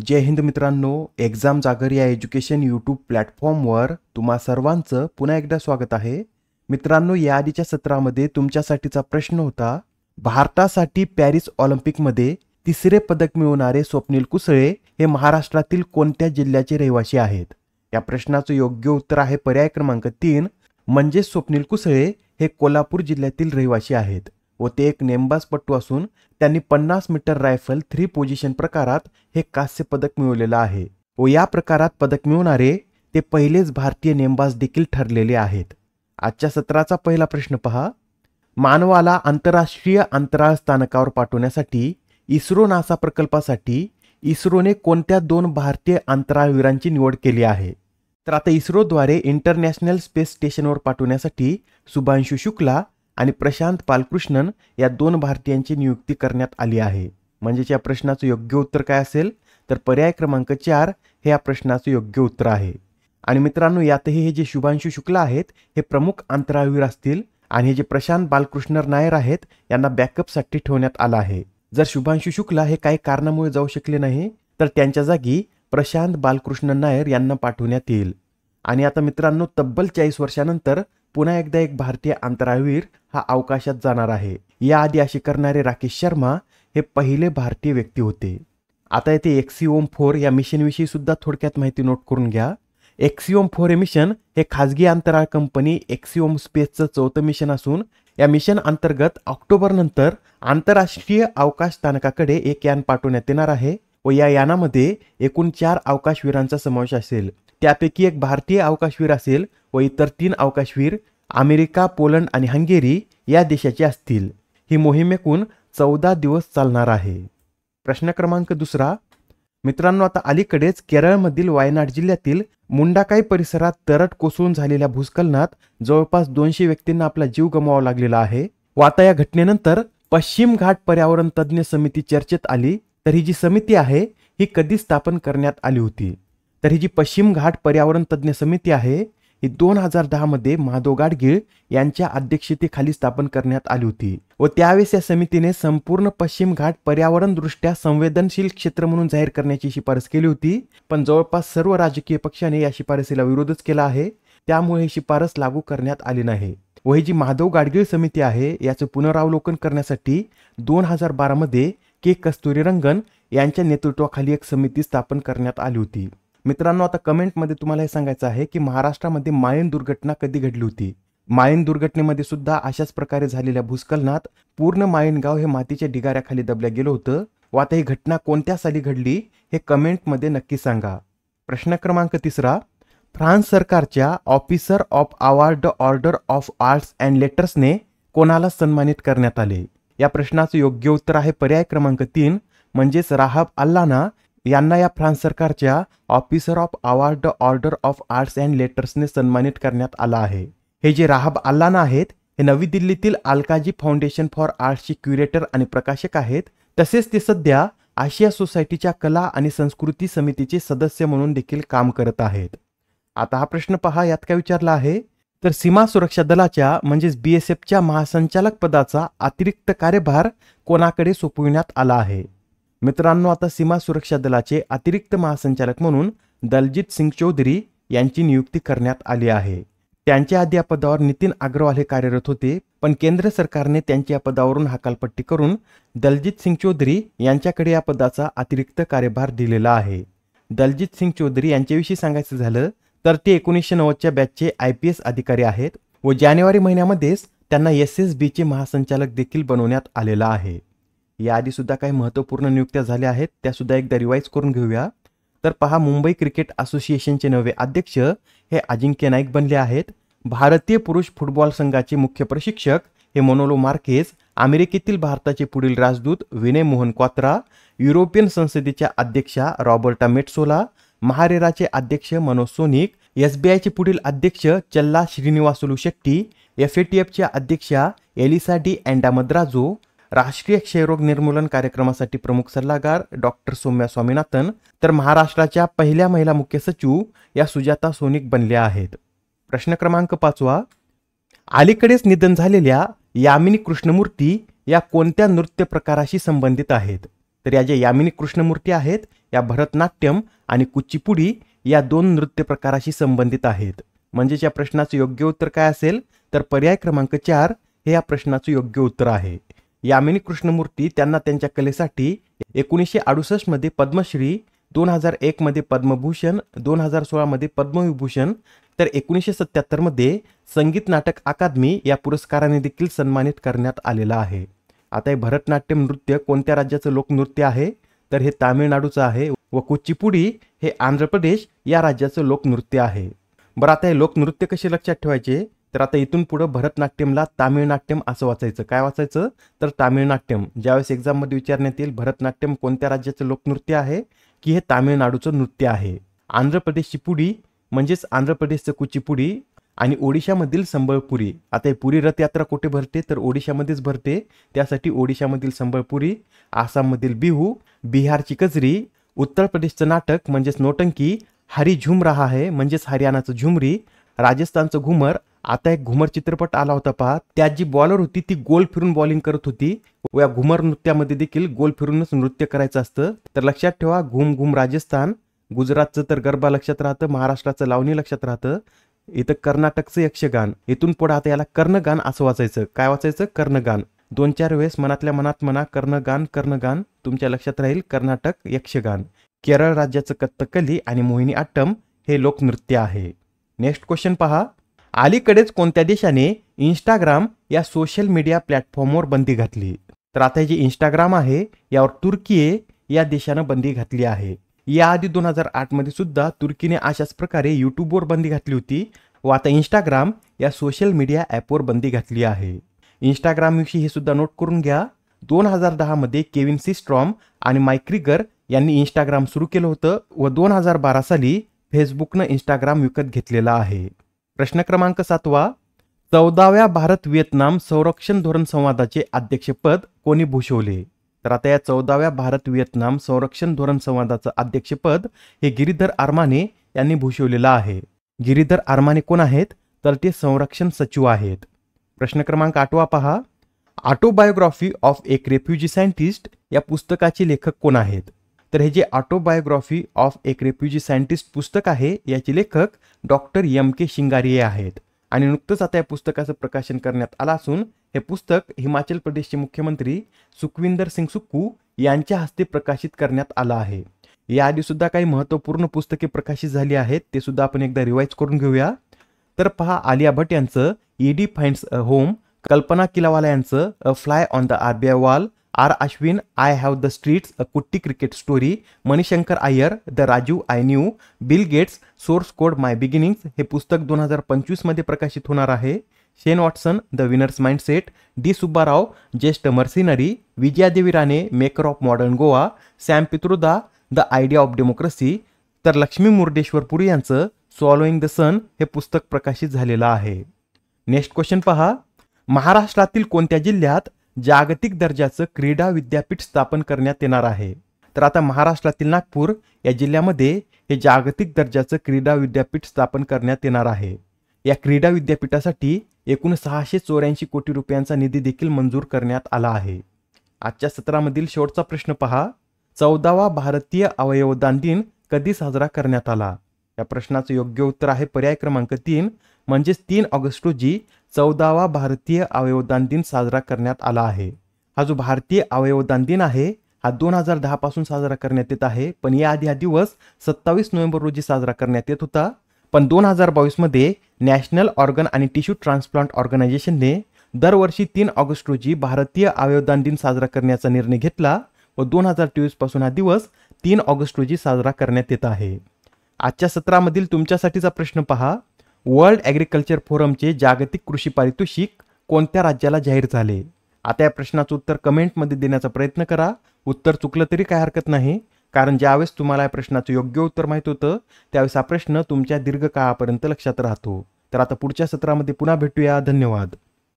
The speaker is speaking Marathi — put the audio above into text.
जय हिंद मित्रांनो एक्झाम जागर या एज्युकेशन यूट्यूब प्लॅटफॉर्मवर तुम्हा सर्वांचं पुन्हा एकदा स्वागत आहे मित्रांनो या आधीच्या सत्रामध्ये तुमच्यासाठीचा प्रश्न होता भारतासाठी पॅरिस ऑलिम्पिकमध्ये तिसरे पदक मिळवणारे स्वप्नील कुसळे हे महाराष्ट्रातील कोणत्या जिल्ह्याचे रहिवासी आहेत या प्रश्नाचं योग्य उत्तर आहे पर्याय क्रमांक तीन म्हणजे स्वप्नील कुसळे हे कोल्हापूर जिल्ह्यातील रहिवासी आहेत व ते एक नेमबाजपटू असून त्यांनी पन्नास मीटर रायफल थ्री पोझिशन प्रकारात हे कांस्य पदक मिळवलेलं आहे व या प्रकारात पदक मिळवणारे ते पहिलेच भारतीय नेमबाज देखील ठरलेले आहेत आजच्या सत्राचा पहिला प्रश्न पहा मानवाला आंतरराष्ट्रीय अंतराळ स्थानकावर पाठवण्यासाठी इस्रो नासा प्रकल्पासाठी इस्रोने कोणत्या दोन भारतीय अंतराळवीरांची निवड केली आहे तर आता इस्रोद्वारे इंटरनॅशनल स्पेस स्टेशनवर पाठवण्यासाठी सुभांशु शुक्ला आणि प्रशांत बालकृष्णन या दोन भारतीयांची नियुक्ती करण्यात आली आहे म्हणजेच या प्रश्नाचं योग्य उत्तर काय असेल तर पर्याय क्रमांक चार हे या प्रश्नाचं योग्य उत्तर आहे आणि मित्रांनो यातही हे जे शुभांशु शुक्ला आहेत हे प्रमुख अंतराळवीर असतील आणि हे जे प्रशांत बालकृष्णर नायर आहेत यांना बॅकअपसाठी ठेवण्यात आलं आहे जर शुभांशु शुक्ला हे काही कारणामुळे जाऊ शकले नाही तर त्यांच्या जागी प्रशांत बालकृष्णन नायर यांना पाठवण्यात येईल आणि आता मित्रांनो तब्बल चाळीस वर्षानंतर पुन्हा एकदा एक भारतीय अंतराळवीर हा अवकाशात जाणार आहे याआधी असे करणारे राकेश शर्मा हे पहिले भारतीय व्यक्ती होते आता येथे एक्सिओम फोर या मिशनविषयी सुद्धा थोडक्यात माहिती नोट करून घ्या एक्सिओम फोर हे मिशन हे खाजगी अंतराळ कंपनी एक्सिओम स्पेसचं चौथं मिशन असून या मिशन अंतर्गत ऑक्टोबरनंतर आंतरराष्ट्रीय अवकाश स्थानकाकडे एक यान पाठवण्यात येणार आहे व या यानामध्ये एकूण चार अवकाशवीरांचा समावेश असेल त्यापैकी एक भारतीय अवकाशवीर असेल व इतर तीन अवकाशवीर अमेरिका पोलंड आणि हंगेरी या देशाची असतील ही मोहीम एकूण चौदा दिवस चालणार आहे प्रश्न क्रमांक दुसरा मित्रांनो आता अलीकडेच केरळमधील वायनाड जिल्ह्यातील मुंडाकाई परिसरात तरट कोसळून झालेल्या भूस्खलनात जवळपास दोनशे व्यक्तींना आपला जीव गमवावा लागलेला आहे वाता या घटनेनंतर पश्चिम घाट पर्यावरण तज्ज्ञ समिती चर्चेत आली तर ही जी समिती आहे ही कधी स्थापन करण्यात आली होती तर ही जी पश्चिम घाट पर्यावरण तज्ज्ञ समिती आहे ही दोन हजार मध्ये माधव गाडगीळ यांच्या अध्यक्षतेखाली स्थापन करण्यात आली होती व त्यावेळेस या समितीने संपूर्ण पश्चिम घाट पर्यावरण दृष्ट्या संवेदनशील क्षेत्र म्हणून जाहीर करण्याची शिफारस केली होती पण जवळपास सर्व राजकीय पक्षाने या शिफारसीला विरोधच केला आहे त्यामुळे ही शिफारस लागू करण्यात आली नाही व ही जी माधव गाडगीळ समिती आहे याचं पुनरावलोकन करण्यासाठी दोन हजार बारामध्ये के कस्तुरीरंगन यांच्या नेतृत्वाखाली एक समिती स्थापन करण्यात आली होती मित्रांनो आता कमेंटमध्ये तुम्हाला हे सांगायचं आहे की महाराष्ट्रामध्ये मायन दुर्घटना कधी घडली होती मायन दुर्घटनेमध्ये सुद्धा अशाच प्रकारे झालेल्या भूस्खलनात पूर्ण गाव हे मातीच्या ढिगाऱ्याखाली दबल्या गेलं होतं व आता ही घटना कोणत्या साली घडली हे कमेंटमध्ये नक्की सांगा प्रश्न क्रमांक तिसरा फ्रान्स सरकारच्या officer of award order of arts and लेटर्सने कोणाला सन्मानित करण्यात आले या प्रश्नाचं योग्य उत्तर आहे पर्याय क्रमांक तीन म्हणजेच राहब अल्लाना यांना या फ्रान्स सरकारच्या officer of award the order of arts and लेटर्सने सन्मानित करण्यात आला आहे हे जे राहब अल्लाना आहेत हे नवी दिल्लीतील अलकाजी फाउंडेशन फॉर आर्ट्सचे क्युरेटर आणि प्रकाशक आहेत तसेच ते सध्या आशिया सोसायटीच्या कला आणि संस्कृती समितीचे सदस्य म्हणून देखील काम करत आहेत आता हा प्रश्न पहा यात काय विचारला आहे तर सीमा सुरक्षा दलाच्या म्हणजेच बी एस एफच्या महासंचालक पदाचा अतिरिक्त कार्यभार कोणाकडे सोपविण्यात आला आहे मित्रांनो आता सीमा सुरक्षा दलाचे अतिरिक्त महासंचालक म्हणून दलजित सिंग चौधरी यांची नियुक्ती करण्यात आली आहे त्यांच्या आधी या पदावर नितीन अग्रवाल हे कार्यरत होते पण केंद्र सरकारने त्यांच्या या पदावरून हकालपट्टी करून दलजित सिंग चौधरी यांच्याकडे या पदाचा अतिरिक्त कार्यभार दिलेला आहे दलजित सिंग चौधरी यांच्याविषयी सांगायचं झालं तर ते एकोणीसशे नव्वदच्या बॅचचे आय पी एस अधिकारी आहेत व जानेवारी महिन्यामध्येच त्यांना एस एस बीचे महासंचालक देखील बनवण्यात आलेला आहे सुद्धा काही महत्त्वपूर्ण नियुक्त्या झाल्या आहेत त्या सुद्धा एकदा रिवाईज करून घेऊया तर पहा मुंबई क्रिकेट असोसिएशनचे नवे अध्यक्ष हे अजिंक्य नाईक बनले आहेत भारतीय पुरुष फुटबॉल संघाचे मुख्य प्रशिक्षक हे मोनोलो मार्केस अमेरिकेतील भारताचे पुढील राजदूत विनय मोहन क्वात्रा युरोपियन संसदेच्या अध्यक्षा रॉबर्टा मेटसोला महारेराचे अध्यक्ष मनोज सोनिक एसबीआयचे पुढील अध्यक्ष Challa Srinivasulu Setty F A T एफच्या अध्यक्षा एलिसा डी अँडा मद्राजो राष्ट्रीय क्षयरोग निर्मूलन कार्यक्रमासाठी प्रमुख सल्लागार डॉक्टर सौम्या स्वामीनाथन तर महाराष्ट्राच्या पहिल्या महिला मुख्य सचिव या सुजाता सोनिक बनल्या आहेत प्रश्न क्रमांक पाचवा अलीकडेच निधन झालेल्या यामिनी कृष्णमूर्ती या कोणत्या नृत्य प्रकाराशी संबंधित आहेत तर या ज्या यामिनी कृष्णमूर्ती आहेत या भरतनाट्यम आणि कुचिपुडी या दोन नृत्य प्रकाराशी संबंधित आहेत म्हणजेच या प्रश्नाचं योग्य उत्तर काय असेल तर पर्याय क्रमांक चार हे या प्रश्नाचं योग्य उत्तर आहे यामिनी कृष्णमूर्ती त्यांना त्यांच्या कलेसाठी एकोणीसशे मध्ये पद्मश्री दोन हजार मध्ये पद्मभूषण दोन हजार सोळामध्ये पद्मविभूषण तर एकोणीसशे मध्ये संगीत नाटक अकादमी या पुरस्काराने देखील सन्मानित करण्यात आलेला आहे आता हे भरतनाट्यम नृत्य कोणत्या राज्याचं लोकनृत्य आहे तर हे तामिळनाडूचं आहे व कुचिपुडी हे आंध्र प्रदेश या राज्याचं लोकनृत्य आहे बरं आता हे लोकनृत्य कसे लक्षात ठेवायचे तर आता इथून पुढं भरतनाट्यमला तामिळनाट्यम असं वाचायचं काय वाचायचं तर तामिळनाट्यम ज्यावेळेस एक्झाममध्ये विचारण्यात येईल भरतनाट्यम कोणत्या राज्याचं लोकनृत्य आहे की हे तामिळनाडूचं नृत्य आहे आंध्र प्रदेशची पुडी म्हणजेच आंध्र प्रदेशचं कुचिपुडी आणि ओडिशामधील संबळपुरी आता हे पुरी रथयात्रा कुठे भरते तर ओडिशामध्येच भरते त्यासाठी ओडिशामधील संबळपुरी आसाममधील बिहू बिहारची कजरी उत्तर प्रदेशचं नाटक म्हणजेच नोटंकी हरी झुमरा हा आहे म्हणजेच हरियाणाचं झुमरी राजस्थानचं घुमर आता एक घुमर चित्रपट आला होता पहा त्यात जी बॉलर होती ती गोल फिरून बॉलिंग करत होती व या घुमर नृत्यामध्ये देखील गोल फिरूनच नृत्य करायचं असतं तर लक्षात ठेवा घुम घुम राजस्थान गुजरातचं तर गरबा लक्षात राहतं महाराष्ट्राचं लावणी लक्षात राहतं इथं कर्नाटकचं यक्षगान इथून पुढे आता याला कर्णगान असं वाचायचं काय वाचायचं कर्णगान दोन चार वेळेस मनातल्या मनात म्हणा कर्णगान कर्णगान तुमच्या लक्षात राहील कर्नाटक यक्षगान केरळ राज्याचं कत्तकली आणि मोहिनी आट्टम हे लोकनृत्य आहे नेक्स्ट क्वेश्चन पहा अलीकडेच कोणत्या देशाने इंस्टाग्राम या सोशल मीडिया प्लॅटफॉर्मवर बंदी घातली तर आता जे इंस्टाग्राम आहे यावर तुर्की या देशानं बंदी घातली आहे याआधी दोन हजार आठमध्ये सुद्धा तुर्कीने अशाच प्रकारे यूट्यूबवर बंदी घातली होती व आता इंस्टाग्राम या सोशल मीडिया ॲपवर बंदी घातली आहे इंस्टाग्रामविषयी हे सुद्धा नोट करून घ्या दोन हजार दहामध्ये केविन सिस्ट्रॉम आणि मायक्रिगर यांनी इंस्टाग्राम सुरू केलं होतं व दोन हजार बारा साली फेसबुकनं इंस्टाग्राम विकत घेतलेला आहे प्रश्न क्रमांक सातवा चौदाव्या भारत व्हिएतनाम संरक्षण धोरण संवादाचे अध्यक्षपद कोणी भूषवले तर आता या चौदाव्या भारत व्हिएतनाम संरक्षण धोरण संवादाचं अध्यक्षपद हे गिरीधर आरमाने यांनी भूषवलेलं आहे गिरीधर आरमाने कोण आहेत तर ते संरक्षण सचिव आहेत प्रश्न क्रमांक आठवा पहा ऑटोबायोग्राफी ऑफ एक रेफ्युजी सायंटिस्ट या पुस्तकाचे लेखक कोण आहेत तर हे जे ऑटोबायोग्राफी ऑफ एक रेफ्युजी सायंटिस्ट पुस्तक आहे याचे लेखक डॉक्टर एम के शिंगारिये आहेत आणि नुकतंच आता या पुस्तकाचं प्रकाशन करण्यात आलं असून हे पुस्तक हिमाचल प्रदेशचे मुख्यमंत्री सुखविंदर सिंग सुक्कू यांच्या हस्ते प्रकाशित करण्यात आलं आहे याआधी सुद्धा काही महत्त्वपूर्ण पुस्तके प्रकाशित झाली आहेत ते सुद्धा आपण एकदा रिवाईज करून घेऊया तर पहा आलिया भट यांचं ईडी फाइंड्स अ होम कल्पना किलावाला यांचं अ fly on the RBI wall R Ashwin I have the streets अ कुट्टी cricket story Manishankar Iyer the Raju I new Bill Gates source code my beginnings हे पुस्तक दोन हजार पंचवीसमध्ये प्रकाशित होणार आहे शेन Watson the winners mindset D Subbarao ज्येष्ठ mercenary Vijayadevi Rane maker of modern Goa Sam पित्रुदा the idea of democracy तर लक्ष्मी मुर्डेश्वर पुरी यांचं सॉलोईंग द सन हे पुस्तक प्रकाशित झालेलं आहे नेक्स्ट क्वेश्चन पहा महाराष्ट्रातील कोणत्या जिल्ह्यात जागतिक दर्जाचं क्रीडा विद्यापीठ स्थापन करण्यात येणार आहे तर आता महाराष्ट्रातील नागपूर या जिल्ह्यामध्ये हे जागतिक दर्जाचं क्रीडा विद्यापीठ स्थापन करण्यात येणार आहे या क्रीडा विद्यापीठासाठी एकूण सहाशे चौऱ्याऐंशी कोटी रुपयांचा निधी देखील मंजूर करण्यात आला आहे आजच्या सत्रामधील शेवटचा प्रश्न पहा चौदावा भारतीय अवयवदान दिन कधी साजरा करण्यात आला या प्रश्नाचं योग्य उत्तर आहे पर्याय क्रमांक तीन म्हणजेच तीन ऑगस्ट रोजी चौदावा भारतीय अवयवदान दिन साजरा करण्यात आला आहे हा जो भारतीय अवयवदान दिन आहे हा दोन हजार दहा पासून साजरा करण्यात येत आहे पण याआधी हा दिवस सत्तावीस नोव्हेंबर रोजी साजरा करण्यात येत होता पण दोन हजार बावीसमध्ये नॅशनल ऑर्गन आणि टिश्यू ट्रान्सप्लांट ऑर्गनायझेशनने दरवर्षी तीन ऑगस्ट रोजी भारतीय अवयवदान दिन साजरा करण्याचा निर्णय घेतला व दोन हजार चोवीसपासून हा दिवस तीन ऑगस्ट रोजी साजरा करण्यात येत आहे आजच्या सत्रामधील तुमच्यासाठीचा प्रश्न पहा वर्ल्ड ॲग्रिकल्चर फोरमचे जागतिक कृषी पारितोषिक कोणत्या राज्याला जाहीर झाले आता या प्रश्नाचं उत्तर कमेंटमध्ये देण्याचा प्रयत्न करा उत्तर चुकलं तरी काय हरकत नाही कारण ज्यावेळेस तुम्हाला या प्रश्नाचं योग्य उत्तर माहीत होतं त्यावेळेस हा प्रश्न तुमच्या दीर्घकाळापर्यंत लक्षात राहतो तर आता पुढच्या सत्रामध्ये पुन्हा भेटूया धन्यवाद